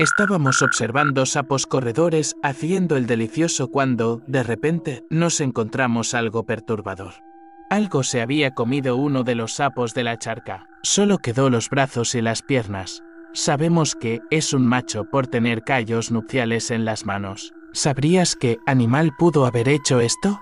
Estábamos observando sapos corredores haciendo el delicioso cuando, de repente, nos encontramos algo perturbador. Algo se había comido uno de los sapos de la charca. Solo quedó los brazos y las piernas. Sabemos que es un macho por tener callos nupciales en las manos. ¿Sabrías qué animal pudo haber hecho esto?